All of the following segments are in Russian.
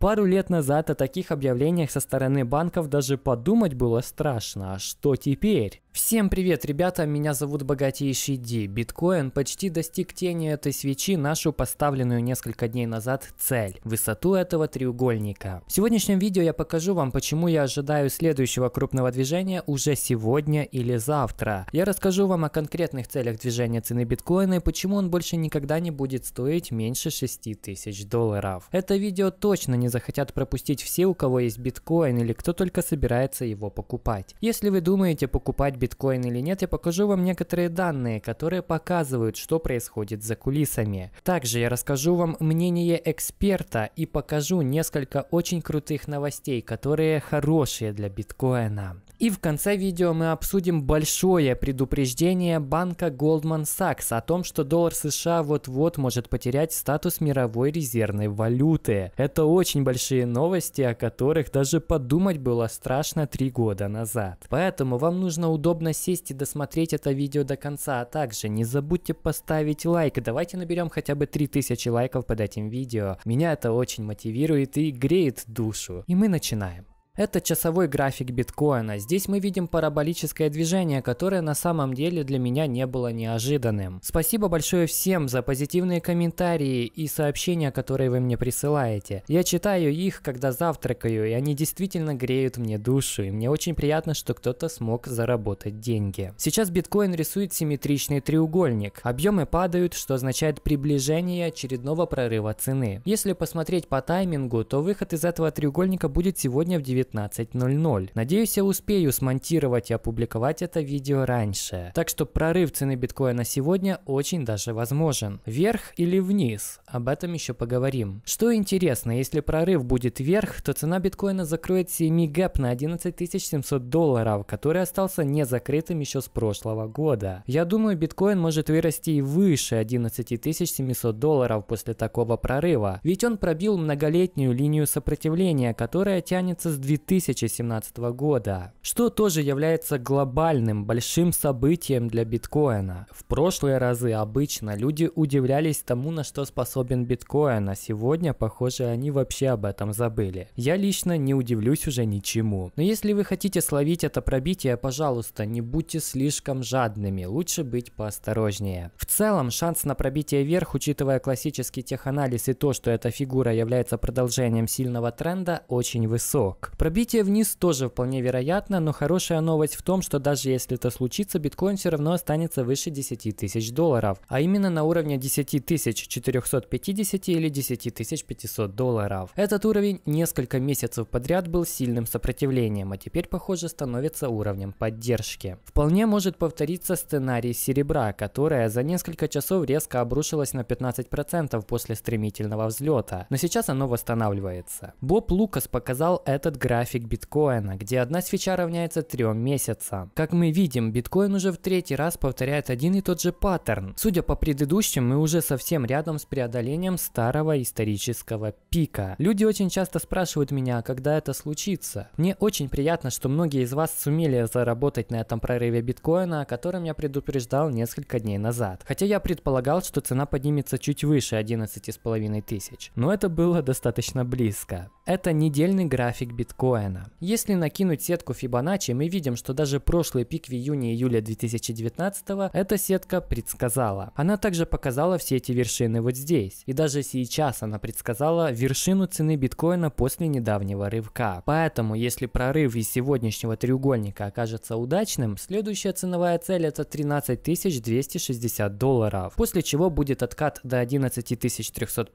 Пару лет назад о таких объявлениях со стороны банков даже подумать было страшно. А что теперь? Всем привет, ребята, меня зовут Богатейший Ди. Биткоин почти достиг тени этой свечи нашу поставленную несколько дней назад цель, высоту этого треугольника. В сегодняшнем видео я покажу вам, почему я ожидаю следующего крупного движения уже сегодня или завтра. Я расскажу вам о конкретных целях движения цены биткоина и почему он больше никогда не будет стоить меньше тысяч долларов. Это видео точно не захотят пропустить все, у кого есть биткоин или кто только собирается его покупать. Если вы думаете покупать биткоин или нет, я покажу вам некоторые данные, которые показывают, что происходит за кулисами. Также я расскажу вам мнение эксперта и покажу несколько очень крутых новостей, которые хорошие для биткоина. И в конце видео мы обсудим большое предупреждение банка Goldman Sachs о том, что доллар США вот-вот может потерять статус мировой резервной валюты. Это очень очень большие новости, о которых даже подумать было страшно три года назад. Поэтому вам нужно удобно сесть и досмотреть это видео до конца, а также не забудьте поставить лайк. Давайте наберем хотя бы 3000 лайков под этим видео. Меня это очень мотивирует и греет душу. И мы начинаем. Это часовой график биткоина. Здесь мы видим параболическое движение, которое на самом деле для меня не было неожиданным. Спасибо большое всем за позитивные комментарии и сообщения, которые вы мне присылаете. Я читаю их, когда завтракаю, и они действительно греют мне душу, и мне очень приятно, что кто-то смог заработать деньги. Сейчас биткоин рисует симметричный треугольник. Объемы падают, что означает приближение очередного прорыва цены. Если посмотреть по таймингу, то выход из этого треугольника будет сегодня в 19 19.00. Надеюсь, я успею смонтировать и опубликовать это видео раньше. Так что прорыв цены биткоина сегодня очень даже возможен. Вверх или вниз? Об этом еще поговорим. Что интересно, если прорыв будет вверх, то цена биткоина закроет CME гэп на 11700 долларов, который остался не закрытым еще с прошлого года. Я думаю, биткоин может вырасти и выше 11700 долларов после такого прорыва, ведь он пробил многолетнюю линию сопротивления, которая тянется с 2017 года, что тоже является глобальным большим событием для биткоина. В прошлые разы обычно люди удивлялись тому, на что способен биткоин, а сегодня, похоже, они вообще об этом забыли. Я лично не удивлюсь уже ничему. Но если вы хотите словить это пробитие, пожалуйста, не будьте слишком жадными, лучше быть поосторожнее. В целом, шанс на пробитие вверх, учитывая классический теханализ и то, что эта фигура является продолжением сильного тренда, очень высок. Пробитие вниз тоже вполне вероятно, но хорошая новость в том, что даже если это случится, биткоин все равно останется выше 10 тысяч долларов, а именно на уровне 10 тысяч 450 или 10 тысяч 500 долларов. Этот уровень несколько месяцев подряд был сильным сопротивлением, а теперь, похоже, становится уровнем поддержки. Вполне может повториться сценарий серебра, которая за несколько часов резко обрушилась на 15% после стремительного взлета, но сейчас оно восстанавливается. Боб Лукас показал этот график график биткоина, где одна свеча равняется трем месяцам. Как мы видим, биткоин уже в третий раз повторяет один и тот же паттерн. Судя по предыдущим, мы уже совсем рядом с преодолением старого исторического пика. Люди очень часто спрашивают меня, когда это случится. Мне очень приятно, что многие из вас сумели заработать на этом прорыве биткоина, о котором я предупреждал несколько дней назад. Хотя я предполагал, что цена поднимется чуть выше 11,5 тысяч. Но это было достаточно близко. Это недельный график биткоина биткоина. Если накинуть сетку Fibonacci, мы видим, что даже прошлый пик в июне-июле 2019 эта сетка предсказала. Она также показала все эти вершины вот здесь. И даже сейчас она предсказала вершину цены биткоина после недавнего рывка. Поэтому, если прорыв из сегодняшнего треугольника окажется удачным, следующая ценовая цель это 13 260 долларов, после чего будет откат до 11 350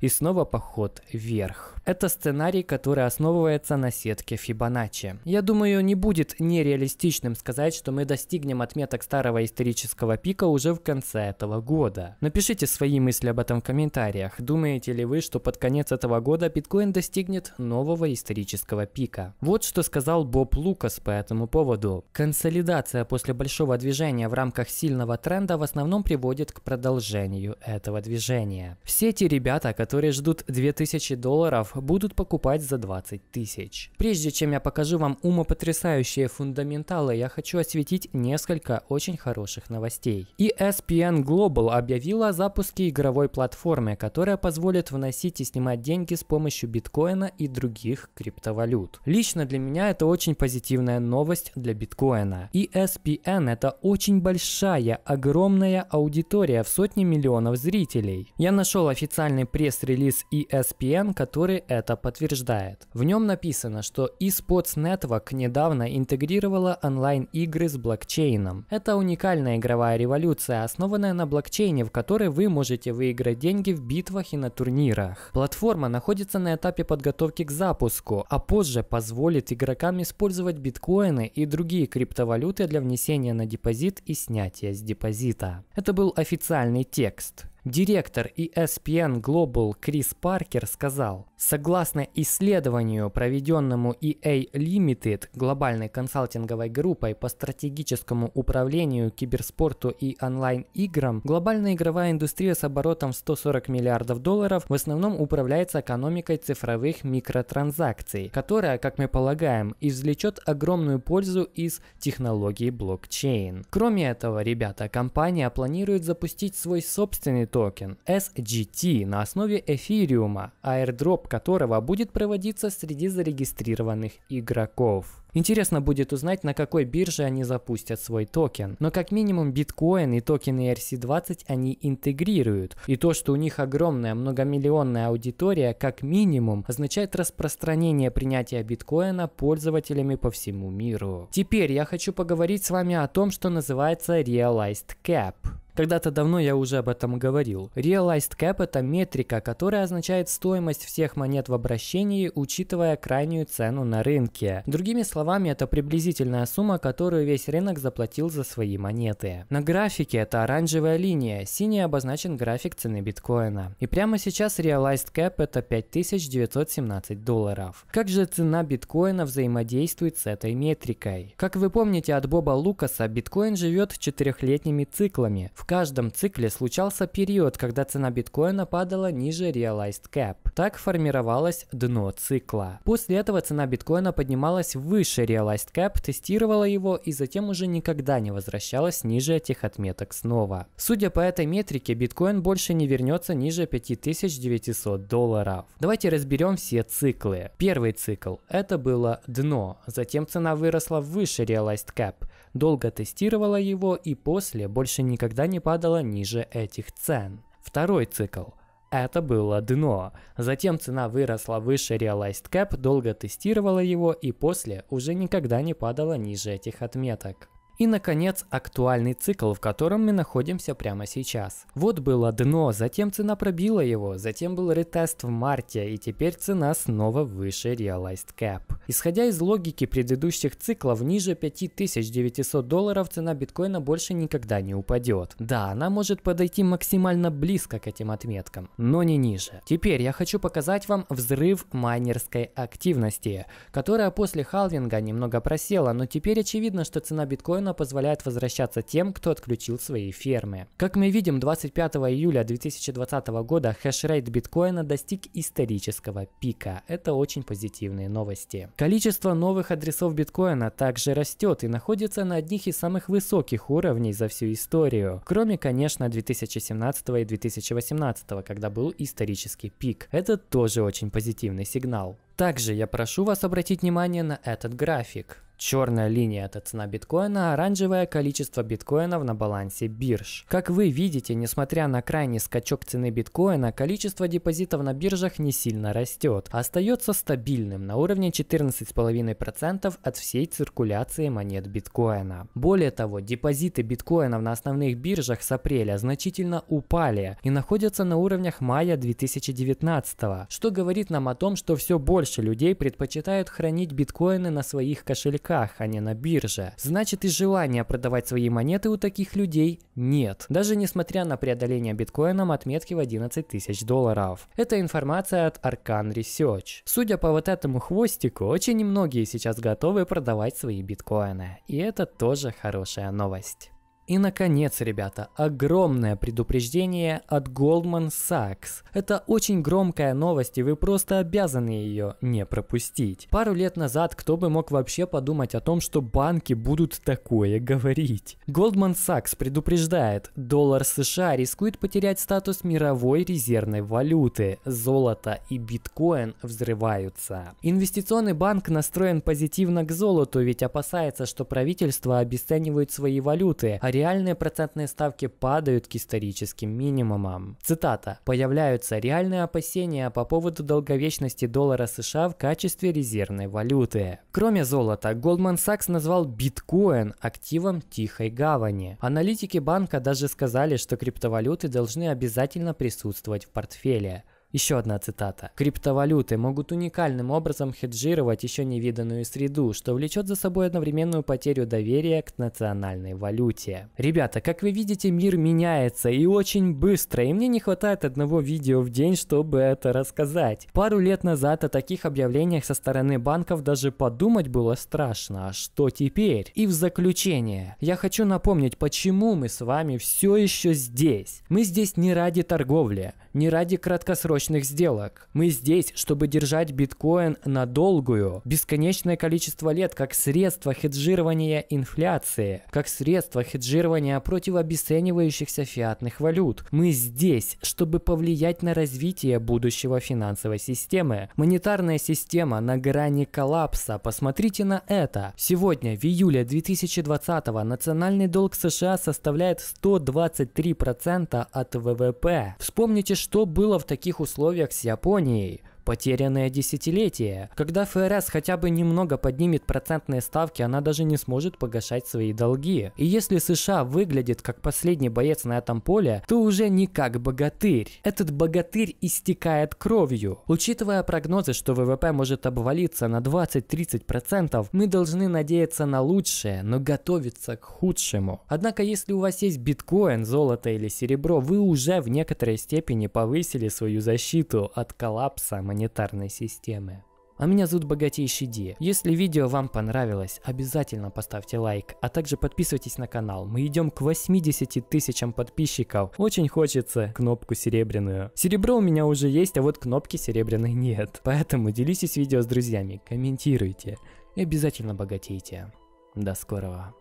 и снова поход вверх. Это сценарий, который основывается отражается на сетке Фибоначчи. Я думаю, не будет нереалистичным сказать, что мы достигнем отметок старого исторического пика уже в конце этого года. Напишите свои мысли об этом в комментариях. Думаете ли вы, что под конец этого года биткоин достигнет нового исторического пика? Вот что сказал Боб Лукас по этому поводу. Консолидация после большого движения в рамках сильного тренда в основном приводит к продолжению этого движения. Все те ребята, которые ждут 2000 долларов, будут покупать за 20 тысяч тысяч. Прежде чем я покажу вам умопотрясающие фундаменталы, я хочу осветить несколько очень хороших новостей. ESPN Global объявила о запуске игровой платформы, которая позволит вносить и снимать деньги с помощью биткоина и других криптовалют. Лично для меня это очень позитивная новость для биткоина. ESPN это очень большая, огромная аудитория в сотни миллионов зрителей. Я нашел официальный пресс-релиз ESPN, который это подтверждает. В нем написано написано, что eSports Network недавно интегрировала онлайн-игры с блокчейном. Это уникальная игровая революция, основанная на блокчейне, в которой вы можете выиграть деньги в битвах и на турнирах. Платформа находится на этапе подготовки к запуску, а позже позволит игрокам использовать биткоины и другие криптовалюты для внесения на депозит и снятия с депозита. Это был официальный текст. Директор ESPN Global Крис Паркер сказал, согласно исследованию, проведенному EA Limited, глобальной консалтинговой группой по стратегическому управлению киберспорту и онлайн-играм, глобальная игровая индустрия с оборотом 140 миллиардов долларов в основном управляется экономикой цифровых микротранзакций, которая, как мы полагаем, извлечет огромную пользу из технологии блокчейн. Кроме этого, ребята, компания планирует запустить свой собственный токен SGT на основе эфириума, аирдроп которого будет проводиться среди зарегистрированных игроков. Интересно будет узнать, на какой бирже они запустят свой токен. Но как минимум биткоин и токены ERC20 они интегрируют. И то, что у них огромная многомиллионная аудитория, как минимум, означает распространение принятия биткоина пользователями по всему миру. Теперь я хочу поговорить с вами о том, что называется Realized Cap. Когда-то давно я уже об этом говорил. Realized Cap – это метрика, которая означает стоимость всех монет в обращении, учитывая крайнюю цену на рынке. Другими словами, это приблизительная сумма, которую весь рынок заплатил за свои монеты. На графике это оранжевая линия, синий обозначен график цены биткоина. И прямо сейчас Realized Cap – это 5917 долларов. Как же цена биткоина взаимодействует с этой метрикой? Как вы помните от Боба Лукаса, биткоин живет четырехлетними циклами, в в каждом цикле случался период, когда цена биткоина падала ниже Realized Cap. Так формировалось дно цикла. После этого цена биткоина поднималась выше Realized Cap, тестировала его и затем уже никогда не возвращалась ниже этих отметок снова. Судя по этой метрике, биткоин больше не вернется ниже 5900 долларов. Давайте разберем все циклы. Первый цикл – это было дно, затем цена выросла выше Realized Cap, долго тестировала его и после больше никогда не падала ниже этих цен. Второй цикл – это было дно. Затем цена выросла выше Realized Cap, долго тестировала его и после уже никогда не падала ниже этих отметок. И, наконец, актуальный цикл, в котором мы находимся прямо сейчас. Вот было дно, затем цена пробила его, затем был ретест в марте, и теперь цена снова выше Realized Cap. Исходя из логики предыдущих циклов, ниже 5900 долларов цена биткоина больше никогда не упадет. Да, она может подойти максимально близко к этим отметкам, но не ниже. Теперь я хочу показать вам взрыв майнерской активности, которая после халвинга немного просела, но теперь очевидно, что цена биткоина постепенно позволяет возвращаться тем, кто отключил свои фермы. Как мы видим, 25 июля 2020 года хешрейт биткоина достиг исторического пика. Это очень позитивные новости. Количество новых адресов биткоина также растет и находится на одних из самых высоких уровней за всю историю. Кроме, конечно, 2017 и 2018, когда был исторический пик. Это тоже очень позитивный сигнал. Также я прошу вас обратить внимание на этот график. Черная линия – это цена биткоина, а оранжевое – количество биткоинов на балансе бирж. Как вы видите, несмотря на крайний скачок цены биткоина, количество депозитов на биржах не сильно растет, а остается стабильным на уровне 14,5% от всей циркуляции монет биткоина. Более того, депозиты биткоинов на основных биржах с апреля значительно упали и находятся на уровнях мая 2019, что говорит нам о том, что все больше людей предпочитают хранить биткоины на своих кошельках кошельках, а не на бирже. Значит и желания продавать свои монеты у таких людей нет. Даже несмотря на преодоление биткоином отметки в 11 тысяч долларов. Это информация от Arcan Research. Судя по вот этому хвостику, очень немногие сейчас готовы продавать свои биткоины. И это тоже хорошая новость. И, наконец, ребята, огромное предупреждение от Goldman Sachs. Это очень громкая новость, и вы просто обязаны ее не пропустить. Пару лет назад кто бы мог вообще подумать о том, что банки будут такое говорить? Goldman Sachs предупреждает, доллар США рискует потерять статус мировой резервной валюты. Золото и биткоин взрываются. Инвестиционный банк настроен позитивно к золоту, ведь опасается, что правительство обесценивает свои валюты, а реальные процентные ставки падают к историческим минимумам. Цитата. «Появляются реальные опасения по поводу долговечности доллара США в качестве резервной валюты». Кроме золота, Goldman Sachs назвал биткоин активом тихой гавани. Аналитики банка даже сказали, что криптовалюты должны обязательно присутствовать в портфеле. Еще одна цитата. «Криптовалюты могут уникальным образом хеджировать еще невиданную среду, что влечет за собой одновременную потерю доверия к национальной валюте». Ребята, как вы видите, мир меняется и очень быстро, и мне не хватает одного видео в день, чтобы это рассказать. Пару лет назад о таких объявлениях со стороны банков даже подумать было страшно, а что теперь? И в заключение, я хочу напомнить, почему мы с вами все еще здесь. Мы здесь не ради торговли, не ради краткосрочной срочных сделок. Мы здесь, чтобы держать биткоин на долгую, бесконечное количество лет, как средство хеджирования инфляции, как средство хеджирования против обесценивающихся фиатных валют. Мы здесь, чтобы повлиять на развитие будущего финансовой системы. Монетарная система на грани коллапса. Посмотрите на это. Сегодня, в июле 2020 национальный долг США составляет 123% от ВВП. Вспомните, что было в таких условиях условиях с Японией – потерянное десятилетие. Когда ФРС хотя бы немного поднимет процентные ставки, она даже не сможет погашать свои долги. И если США выглядит как последний боец на этом поле, то уже не как богатырь. Этот богатырь истекает кровью. Учитывая прогнозы, что ВВП может обвалиться на 20-30%, мы должны надеяться на лучшее, но готовиться к худшему. Однако, если у вас есть биткоин, золото или серебро, вы уже в некоторой степени повысили свою защиту от коллапса монетарной системы. А меня зовут Богатейший Ди. Если видео вам понравилось, обязательно поставьте лайк, а также подписывайтесь на канал. Мы идем к 80 тысячам подписчиков. Очень хочется кнопку серебряную. Серебро у меня уже есть, а вот кнопки серебряной нет. Поэтому делитесь видео с друзьями, комментируйте и обязательно богатейте. До скорого.